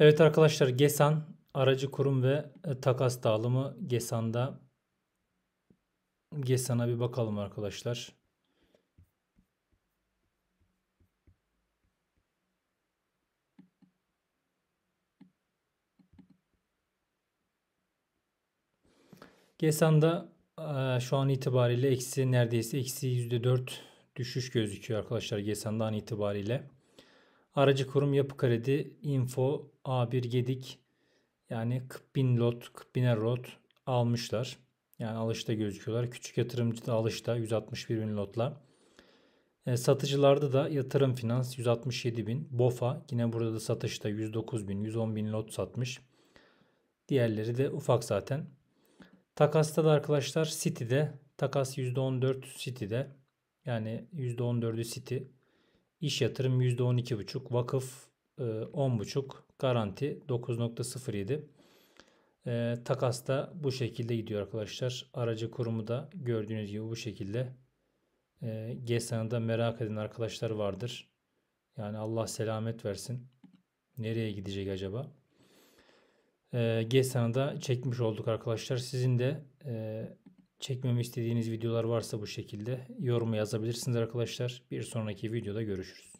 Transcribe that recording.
Evet arkadaşlar GESAN aracı kurum ve e, takas dağılımı GESAN'da GESAN'a bir bakalım arkadaşlar. GESAN'da e, şu an itibariyle eksi neredeyse eksi %4 düşüş gözüküyor arkadaşlar GESAN'da an itibariyle. Aracı kurum yapı kredi info A1 gedik yani 40 bin lot 40 biner lot almışlar. Yani alışta gözüküyorlar. Küçük yatırımcı da alışta 161 bin lotla. E, satıcılarda da yatırım finans 167 bin. BOFA yine burada da satışta 109 bin 110 bin lot satmış. Diğerleri de ufak zaten. Takasta da arkadaşlar City'de takas %14 City'de yani %14'ü City İş yatırım %12,5, vakıf 10,5, e, garanti 9,07. E, takas da bu şekilde gidiyor arkadaşlar. Aracı kurumu da gördüğünüz gibi bu şekilde. E, GESAN'da merak eden arkadaşlar vardır. Yani Allah selamet versin. Nereye gidecek acaba? E, GESAN'da çekmiş olduk arkadaşlar. Sizin de e, Çekmemi istediğiniz videolar varsa bu şekilde yoruma yazabilirsiniz arkadaşlar. Bir sonraki videoda görüşürüz.